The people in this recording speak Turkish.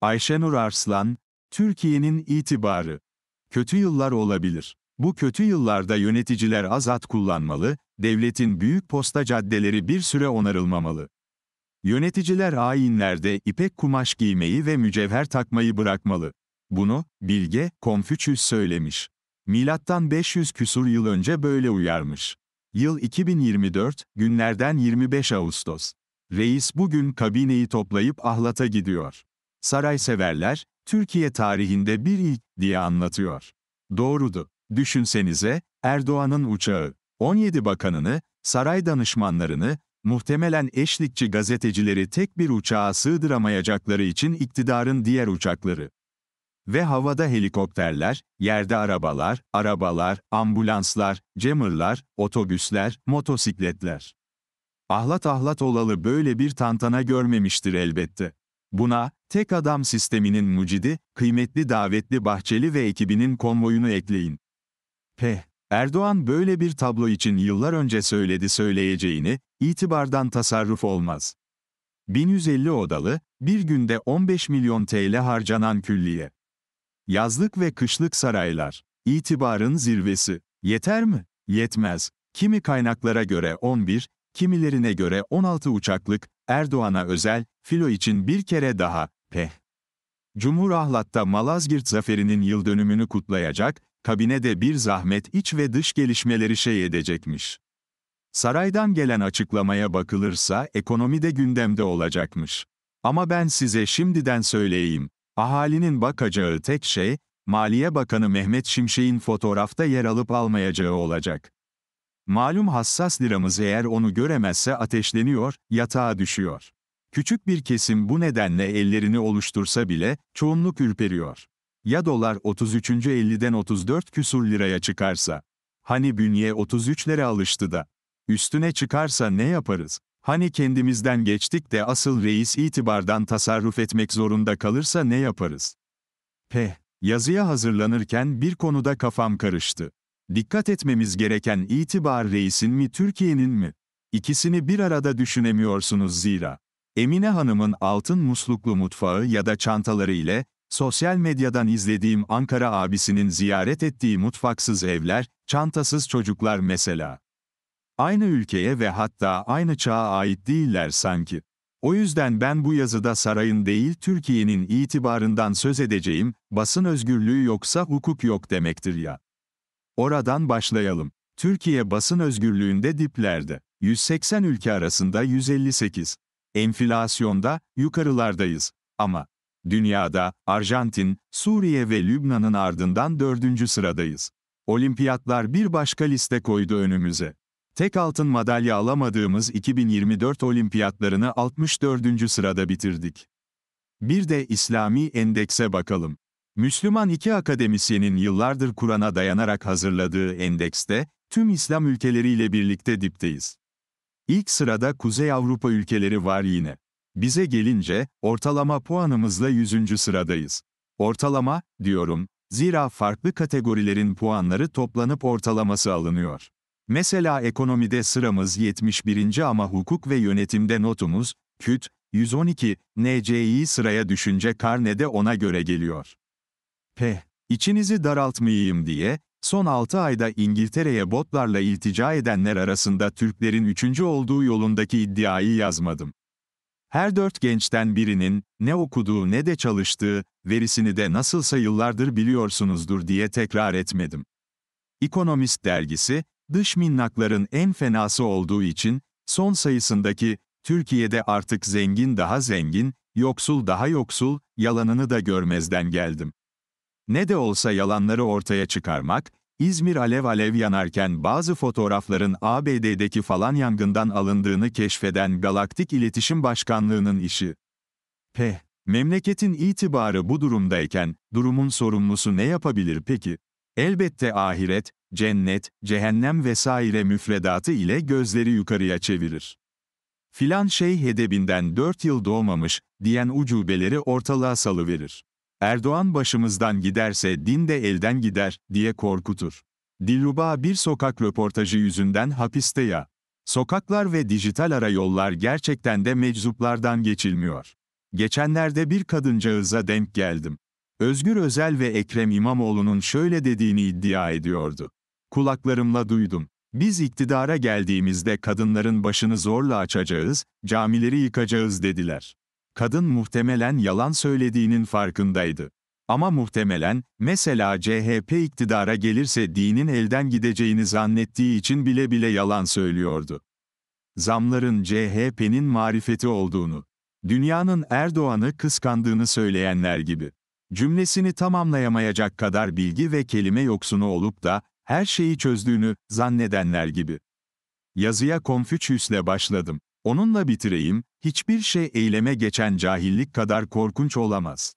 Ayşenur Arslan, Türkiye'nin itibarı. Kötü yıllar olabilir. Bu kötü yıllarda yöneticiler azat kullanmalı, devletin büyük posta caddeleri bir süre onarılmamalı. Yöneticiler ayinlerde ipek kumaş giymeyi ve mücevher takmayı bırakmalı. Bunu, Bilge, Konfüçyüs söylemiş. Milattan 500 küsur yıl önce böyle uyarmış. Yıl 2024, günlerden 25 Ağustos. Reis bugün kabineyi toplayıp ahlata gidiyor. Sarayseverler, Türkiye tarihinde bir ilk diye anlatıyor. Doğrudu. Düşünsenize, Erdoğan'ın uçağı, 17 bakanını, saray danışmanlarını, muhtemelen eşlikçi gazetecileri tek bir uçağa sığdıramayacakları için iktidarın diğer uçakları. Ve havada helikopterler, yerde arabalar, arabalar, ambulanslar, cemırlar, otobüsler, motosikletler. Ahlat ahlat olalı böyle bir tantana görmemiştir elbette. Buna, tek adam sisteminin mucidi, kıymetli davetli Bahçeli ve ekibinin konvoyunu ekleyin. P. Erdoğan böyle bir tablo için yıllar önce söyledi söyleyeceğini, itibardan tasarruf olmaz. 1150 odalı, bir günde 15 milyon TL harcanan külliye. Yazlık ve kışlık saraylar, itibarın zirvesi, yeter mi? Yetmez. Kimi kaynaklara göre 11, kimilerine göre 16 uçaklık, Erdoğan'a özel, filo için bir kere daha, peh. Cumhur Ahlat'ta Malazgirt zaferinin yıl dönümünü kutlayacak, kabinede bir zahmet iç ve dış gelişmeleri şey edecekmiş. Saraydan gelen açıklamaya bakılırsa ekonomide gündemde olacakmış. Ama ben size şimdiden söyleyeyim, ahalinin bakacağı tek şey, Maliye Bakanı Mehmet Şimşek'in fotoğrafta yer alıp almayacağı olacak. Malum hassas liramız eğer onu göremezse ateşleniyor, yatağa düşüyor. Küçük bir kesim bu nedenle ellerini oluştursa bile, çoğunluk ürperiyor. Ya dolar 33. 50'den 34 küsur liraya çıkarsa? Hani bünye 33 lira alıştı da. Üstüne çıkarsa ne yaparız? Hani kendimizden geçtik de asıl reis itibardan tasarruf etmek zorunda kalırsa ne yaparız? Peh, yazıya hazırlanırken bir konuda kafam karıştı. Dikkat etmemiz gereken itibar reisin mi Türkiye'nin mi? İkisini bir arada düşünemiyorsunuz zira. Emine Hanım'ın altın musluklu mutfağı ya da çantaları ile, sosyal medyadan izlediğim Ankara abisinin ziyaret ettiği mutfaksız evler, çantasız çocuklar mesela. Aynı ülkeye ve hatta aynı çağa ait değiller sanki. O yüzden ben bu yazıda sarayın değil Türkiye'nin itibarından söz edeceğim, basın özgürlüğü yoksa hukuk yok demektir ya. Oradan başlayalım. Türkiye basın özgürlüğünde diplerde. 180 ülke arasında 158. Enflasyonda, yukarılardayız. Ama dünyada Arjantin, Suriye ve Lübnan'ın ardından dördüncü sıradayız. Olimpiyatlar bir başka liste koydu önümüze. Tek altın madalya alamadığımız 2024 olimpiyatlarını 64. sırada bitirdik. Bir de İslami endekse bakalım. Müslüman iki akademisyenin yıllardır Kur'an'a dayanarak hazırladığı endekste, tüm İslam ülkeleriyle birlikte dipteyiz. İlk sırada Kuzey Avrupa ülkeleri var yine. Bize gelince, ortalama puanımızla 100. sıradayız. Ortalama, diyorum, zira farklı kategorilerin puanları toplanıp ortalaması alınıyor. Mesela ekonomide sıramız 71. ama hukuk ve yönetimde notumuz, küt, 112, NCI sıraya düşünce karnede ona göre geliyor. P. İçinizi daraltmayayım diye, son 6 ayda İngiltere'ye botlarla iltica edenler arasında Türklerin üçüncü olduğu yolundaki iddiayı yazmadım. Her dört gençten birinin, ne okuduğu ne de çalıştığı, verisini de nasılsa yıllardır biliyorsunuzdur diye tekrar etmedim. Ekonomist dergisi, dış minnakların en fenası olduğu için, son sayısındaki, Türkiye'de artık zengin daha zengin, yoksul daha yoksul, yalanını da görmezden geldim. Ne de olsa yalanları ortaya çıkarmak, İzmir alev alev yanarken bazı fotoğrafların ABD'deki falan yangından alındığını keşfeden Galaktik İletişim Başkanlığı'nın işi. P. memleketin itibarı bu durumdayken, durumun sorumlusu ne yapabilir peki? Elbette ahiret, cennet, cehennem vesaire müfredatı ile gözleri yukarıya çevirir. Filan şey hedebinden dört yıl doğmamış, diyen ucubeleri ortalığa salıverir. Erdoğan başımızdan giderse din de elden gider, diye korkutur. Dilruba bir sokak röportajı yüzünden hapiste ya. Sokaklar ve dijital ara yollar gerçekten de meczuplardan geçilmiyor. Geçenlerde bir kadıncağıza denk geldim. Özgür Özel ve Ekrem İmamoğlu'nun şöyle dediğini iddia ediyordu. Kulaklarımla duydum. Biz iktidara geldiğimizde kadınların başını zorla açacağız, camileri yıkacağız dediler. Kadın muhtemelen yalan söylediğinin farkındaydı. Ama muhtemelen, mesela CHP iktidara gelirse dinin elden gideceğini zannettiği için bile bile yalan söylüyordu. Zamların CHP'nin marifeti olduğunu, dünyanın Erdoğan'ı kıskandığını söyleyenler gibi. Cümlesini tamamlayamayacak kadar bilgi ve kelime yoksunu olup da, her şeyi çözdüğünü zannedenler gibi. Yazıya Konfüçyüs'le başladım. Onunla bitireyim, hiçbir şey eyleme geçen cahillik kadar korkunç olamaz.